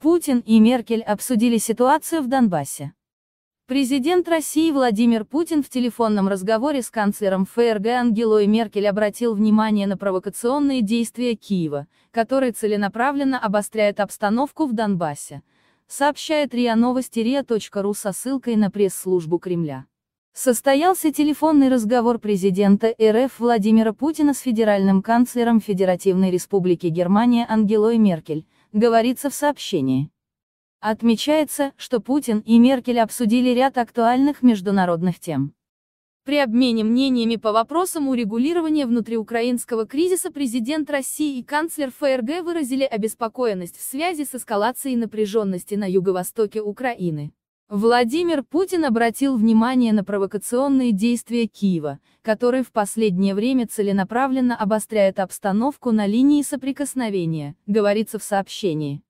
Путин и Меркель обсудили ситуацию в Донбассе. Президент России Владимир Путин в телефонном разговоре с канцлером ФРГ Ангелой Меркель обратил внимание на провокационные действия Киева, которые целенаправленно обостряют обстановку в Донбассе, сообщает РИА Новости РИА.ру со ссылкой на пресс-службу Кремля. Состоялся телефонный разговор президента РФ Владимира Путина с федеральным канцлером Федеративной Республики Германия Ангелой Меркель, говорится в сообщении. Отмечается, что Путин и Меркель обсудили ряд актуальных международных тем. При обмене мнениями по вопросам урегулирования внутриукраинского кризиса президент России и канцлер ФРГ выразили обеспокоенность в связи с эскалацией напряженности на юго-востоке Украины. Владимир Путин обратил внимание на провокационные действия Киева, который в последнее время целенаправленно обостряет обстановку на линии соприкосновения, говорится в сообщении.